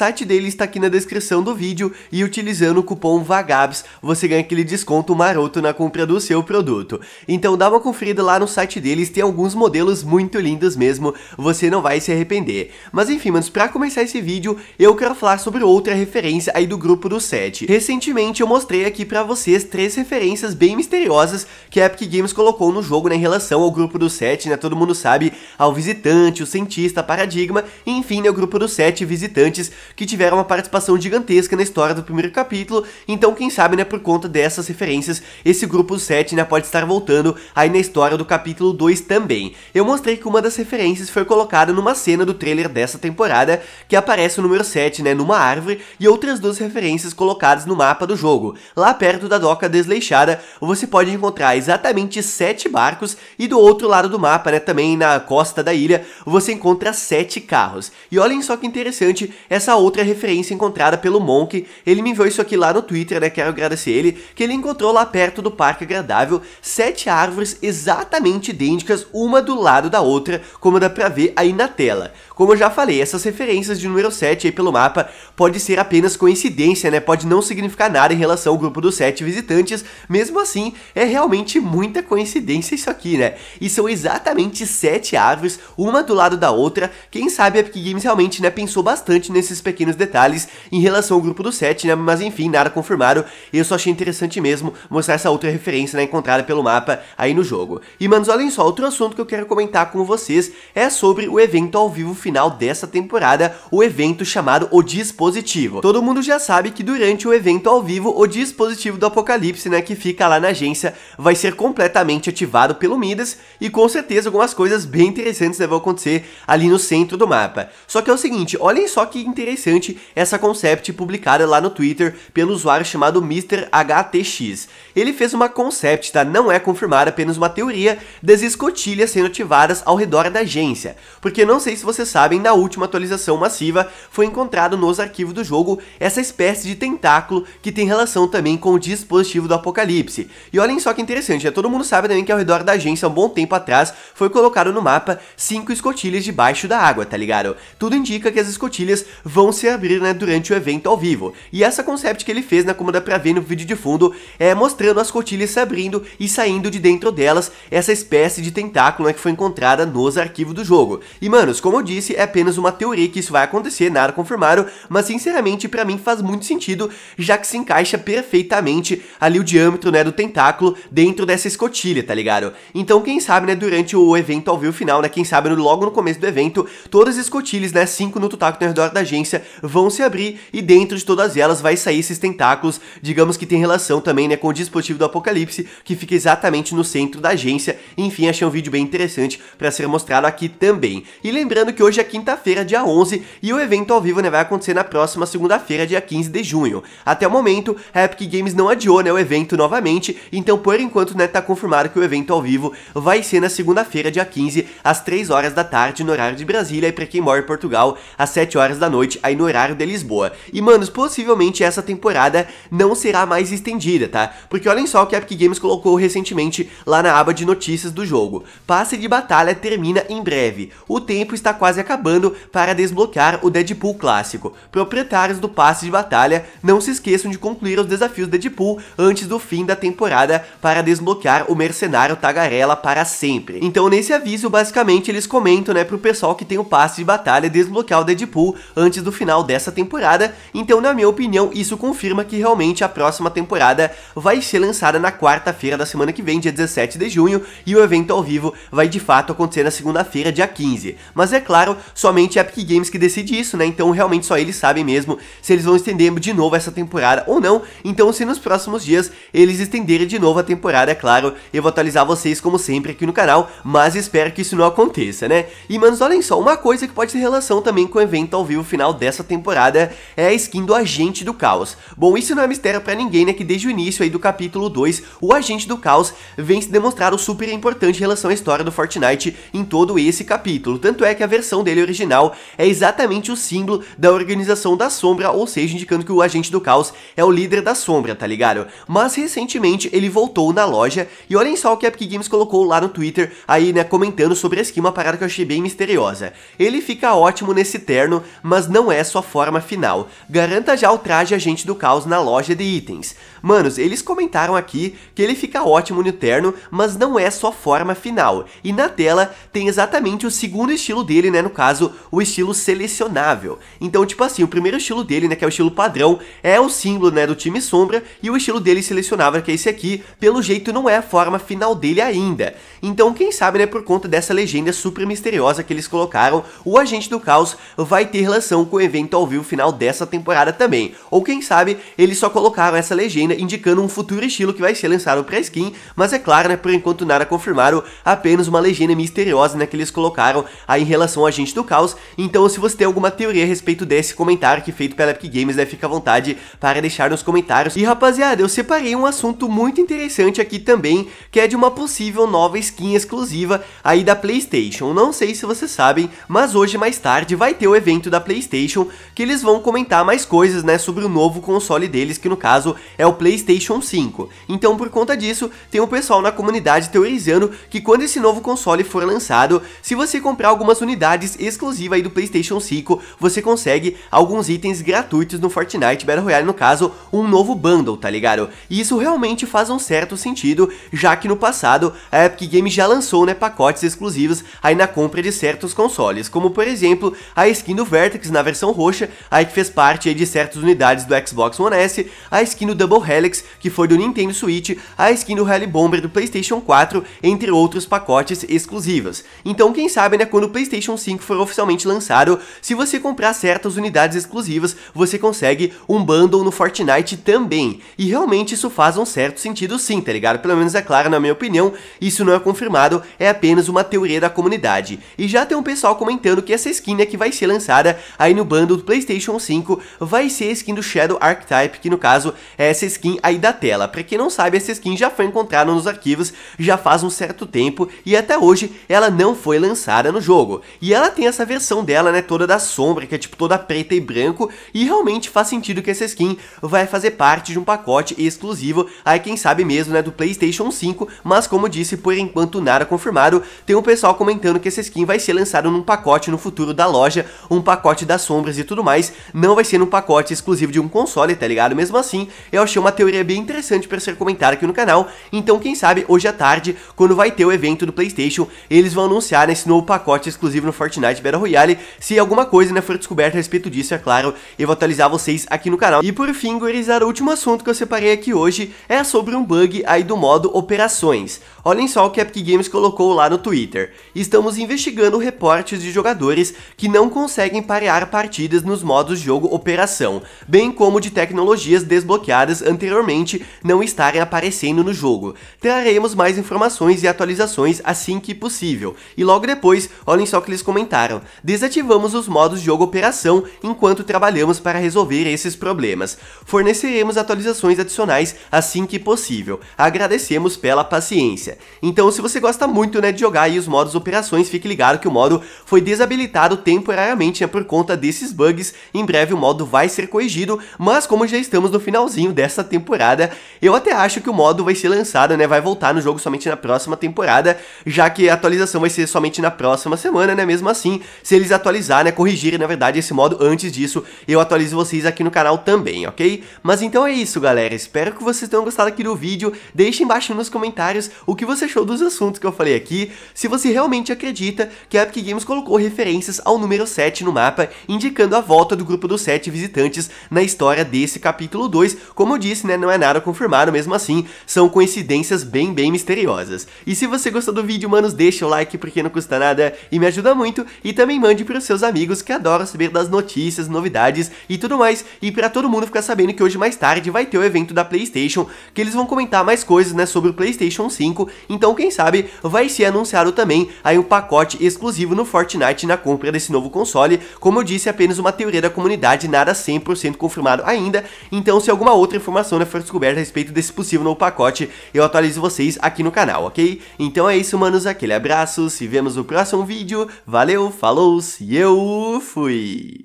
site dele está aqui na descrição do vídeo e utilizando o cupom VAGABS você ganha aquele desconto maroto na compra do seu produto. Então dá uma conferida lá no site deles, tem alguns modelos muito lindos mesmo, você não vai se arrepender. Mas enfim, manos, pra começar esse vídeo, eu quero falar sobre outra referência aí do grupo do 7. Recentemente eu mostrei aqui pra vocês três referências bem misteriosas que a Epic Games colocou no jogo né, em relação ao grupo do 7, né, todo mundo sabe, ao visitante, o cientista, paradigma, enfim, né, o grupo dos sete visitantes que tiveram uma participação gigantesca na história do primeiro capítulo, então quem sabe, né, por conta dessas referências, esse grupo 7, né, pode estar voltando aí na história do capítulo 2 também. Eu mostrei que uma das referências foi colocada numa cena do trailer dessa temporada, que aparece o número 7, né, numa árvore, e outras duas referências colocadas no mapa do jogo. Lá perto da doca desleixada, você pode encontrar exatamente 7 barcos, e do outro lado do mapa, né, também na costa da ilha, você encontra 7 carros. E olhem só que interessante essa outra referência encontrada pelo Monk, ele me enviou isso aqui lá no Twitter, né, quero agradecer ele, que ele encontrou lá perto do Parque Agradável sete árvores exatamente idênticas, uma do lado da outra, como dá pra ver aí na tela. Como eu já falei, essas referências de número 7 aí pelo mapa pode ser apenas coincidência, né? Pode não significar nada em relação ao grupo dos sete visitantes. Mesmo assim, é realmente muita coincidência isso aqui, né? E são exatamente sete árvores, uma do lado da outra. Quem sabe a Epic Games realmente, né, pensou bastante nesses pequenos detalhes em relação ao grupo do 7, né? Mas enfim, nada confirmado. E eu só achei interessante mesmo mostrar essa outra referência né, encontrada pelo mapa aí no jogo. E, manos, olhem só, outro assunto que eu quero comentar com vocês é sobre o evento ao vivo final dessa temporada, o evento chamado O Dispositivo. Todo mundo já sabe que durante o evento ao vivo, o dispositivo do Apocalipse, né, que fica lá na agência, vai ser completamente ativado pelo Midas e com certeza algumas coisas bem interessantes né, vão acontecer ali no centro do mapa. Só que é o seguinte, olhem só que interessante interessante essa concept publicada lá no Twitter pelo usuário chamado MrHTX. Ele fez uma concept, tá? Não é confirmada, apenas uma teoria das escotilhas sendo ativadas ao redor da agência. Porque não sei se vocês sabem, na última atualização massiva foi encontrado nos arquivos do jogo essa espécie de tentáculo que tem relação também com o dispositivo do apocalipse. E olhem só que interessante, né? todo mundo sabe também que ao redor da agência, um bom tempo atrás, foi colocado no mapa cinco escotilhas debaixo da água, tá ligado? Tudo indica que as escotilhas vão vão se abrir né, durante o evento ao vivo. E essa concept que ele fez, na como dá pra ver no vídeo de fundo, é mostrando as cotilhas se abrindo e saindo de dentro delas essa espécie de tentáculo né, que foi encontrada nos arquivos do jogo. E manos, como eu disse, é apenas uma teoria que isso vai acontecer, nada confirmaram, mas sinceramente para mim faz muito sentido, já que se encaixa perfeitamente ali o diâmetro né, do tentáculo dentro dessa escotilha, tá ligado? Então quem sabe né, durante o evento ao vivo final, né, quem sabe logo no começo do evento, todas as escotilhas, né, cinco no total que tem ao redor da agência, vão se abrir e dentro de todas elas vai sair esses tentáculos, digamos que tem relação também né, com o dispositivo do Apocalipse, que fica exatamente no centro da agência. Enfim, achei um vídeo bem interessante para ser mostrado aqui também. E lembrando que hoje é quinta-feira, dia 11, e o evento ao vivo né, vai acontecer na próxima segunda-feira, dia 15 de junho. Até o momento, a Epic Games não adiou né, o evento novamente, então por enquanto né, tá confirmado que o evento ao vivo vai ser na segunda-feira, dia 15, às 3 horas da tarde, no horário de Brasília, e para quem mora em Portugal, às 7 horas da noite, aí no horário de Lisboa. E, manos, possivelmente essa temporada não será mais estendida, tá? Porque olhem só o que a Epic Games colocou recentemente lá na aba de notícias do jogo. Passe de batalha termina em breve. O tempo está quase acabando para desbloquear o Deadpool clássico. Proprietários do passe de batalha, não se esqueçam de concluir os desafios Deadpool antes do fim da temporada para desbloquear o mercenário Tagarela para sempre. Então nesse aviso, basicamente, eles comentam, né, pro pessoal que tem o passe de batalha desbloquear o Deadpool antes do final dessa temporada, então na minha opinião isso confirma que realmente a próxima temporada vai ser lançada na quarta-feira da semana que vem, dia 17 de junho, e o evento ao vivo vai de fato acontecer na segunda-feira, dia 15. Mas é claro, somente a Epic Games que decide isso, né? Então realmente só eles sabem mesmo se eles vão estender de novo essa temporada ou não. Então se nos próximos dias eles estenderem de novo a temporada, é claro, eu vou atualizar vocês como sempre aqui no canal, mas espero que isso não aconteça, né? E manos, olhem só, uma coisa que pode ter relação também com o evento ao vivo final dessa dessa temporada é a skin do Agente do Caos. Bom, isso não é mistério para ninguém, né, que desde o início aí do capítulo 2, o Agente do Caos vem se demonstrar o super importante em relação à história do Fortnite em todo esse capítulo. Tanto é que a versão dele original é exatamente o símbolo da Organização da Sombra, ou seja, indicando que o Agente do Caos é o líder da Sombra, tá ligado? Mas recentemente ele voltou na loja e olhem só o que a Epic Games colocou lá no Twitter, aí, né, comentando sobre a skin, uma parada que eu achei bem misteriosa. Ele fica ótimo nesse terno, mas não não é sua forma final. Garanta já o traje Agente do Caos na loja de itens. Manos, eles comentaram aqui que ele fica ótimo no terno, mas não é sua forma final. E na tela tem exatamente o segundo estilo dele, né, no caso, o estilo selecionável. Então, tipo assim, o primeiro estilo dele, né, que é o estilo padrão, é o símbolo, né, do time sombra, e o estilo dele selecionável, que é esse aqui, pelo jeito não é a forma final dele ainda. Então, quem sabe, né, por conta dessa legenda super misteriosa que eles colocaram, o Agente do Caos vai ter relação com o evento ao vivo final dessa temporada também. Ou quem sabe, eles só colocaram essa legenda indicando um futuro estilo que vai ser lançado pra skin, mas é claro, né, por enquanto nada confirmaram, apenas uma legenda misteriosa né, que eles colocaram aí em relação ao Agente do Caos. Então se você tem alguma teoria a respeito desse comentário que é feito pela Epic Games, né, fica à vontade para deixar nos comentários. E rapaziada, eu separei um assunto muito interessante aqui também, que é de uma possível nova skin exclusiva aí da Playstation. Não sei se vocês sabem, mas hoje mais tarde vai ter o evento da Playstation PlayStation, que eles vão comentar mais coisas, né, sobre o novo console deles, que no caso é o PlayStation 5. Então, por conta disso, tem o um pessoal na comunidade teorizando que quando esse novo console for lançado, se você comprar algumas unidades exclusivas aí do PlayStation 5, você consegue alguns itens gratuitos no Fortnite Battle Royale, no caso, um novo bundle, tá ligado? E isso realmente faz um certo sentido, já que no passado a Epic Games já lançou, né, pacotes exclusivos aí na compra de certos consoles, como por exemplo, a skin do Vertex na versão versão roxa, aí que fez parte de certas unidades do Xbox One S, a skin do Double Helix, que foi do Nintendo Switch, a skin do Rally Bomber do PlayStation 4, entre outros pacotes exclusivos. Então quem sabe, né, quando o PlayStation 5 for oficialmente lançado, se você comprar certas unidades exclusivas, você consegue um bundle no Fortnite também. E realmente isso faz um certo sentido sim, tá ligado? Pelo menos é claro, na minha opinião, isso não é confirmado, é apenas uma teoria da comunidade. E já tem um pessoal comentando que essa skin é que vai ser lançada aí no bundle do Playstation 5 vai ser a skin do Shadow Archetype, que no caso é essa skin aí da tela. Pra quem não sabe, essa skin já foi encontrada nos arquivos já faz um certo tempo e até hoje ela não foi lançada no jogo. E ela tem essa versão dela, né, toda da sombra, que é tipo toda preta e branco, e realmente faz sentido que essa skin vai fazer parte de um pacote exclusivo, aí quem sabe mesmo, né, do Playstation 5, mas como disse, por enquanto nada confirmado, tem o um pessoal comentando que essa skin vai ser lançada num pacote no futuro da loja, um pacote da sombra sombras e tudo mais, não vai ser num pacote exclusivo de um console, tá ligado? Mesmo assim, eu achei uma teoria bem interessante para ser comentada aqui no canal, então quem sabe hoje à tarde, quando vai ter o evento do Playstation, eles vão anunciar nesse novo pacote exclusivo no Fortnite Battle Royale, se alguma coisa né, for descoberta a respeito disso, é claro, eu vou atualizar vocês aqui no canal. E por fim, gurizada, o último assunto que eu separei aqui hoje é sobre um bug aí do modo operações. Olhem só o que a Epic Games colocou lá no Twitter. Estamos investigando reportes de jogadores que não conseguem parear partidas partidas nos modos jogo operação, bem como de tecnologias desbloqueadas anteriormente não estarem aparecendo no jogo. Traremos mais informações e atualizações assim que possível. E logo depois, olhem só o que eles comentaram. Desativamos os modos jogo operação enquanto trabalhamos para resolver esses problemas. Forneceremos atualizações adicionais assim que possível. Agradecemos pela paciência. Então, se você gosta muito né, de jogar e os modos operações, fique ligado que o modo foi desabilitado temporariamente né, por conta desse bugs, em breve o modo vai ser corrigido, mas como já estamos no finalzinho dessa temporada, eu até acho que o modo vai ser lançado, né, vai voltar no jogo somente na próxima temporada, já que a atualização vai ser somente na próxima semana, né, mesmo assim, se eles atualizar, né, corrigirem, na verdade, esse modo antes disso, eu atualizo vocês aqui no canal também, ok? Mas então é isso, galera, espero que vocês tenham gostado aqui do vídeo, deixem embaixo nos comentários o que você achou dos assuntos que eu falei aqui, se você realmente acredita que a Epic Games colocou referências ao número 7 no mapa, em indicando a volta do grupo dos sete visitantes na história desse capítulo 2. Como eu disse, né, não é nada confirmado, mesmo assim, são coincidências bem, bem misteriosas. E se você gostou do vídeo, manos, deixa o like porque não custa nada e me ajuda muito. E também mande para os seus amigos que adoram saber das notícias, novidades e tudo mais. E para todo mundo ficar sabendo que hoje mais tarde vai ter o evento da PlayStation, que eles vão comentar mais coisas, né, sobre o PlayStation 5. Então, quem sabe, vai ser anunciado também aí um pacote exclusivo no Fortnite na compra desse novo console. Como eu disse, apenas uma teoria da comunidade, nada 100% confirmado ainda, então se alguma outra informação né, for descoberta a respeito desse possível novo pacote, eu atualizo vocês aqui no canal, ok? Então é isso, manos, aquele abraço, se vemos no próximo vídeo, valeu, falou, e eu fui!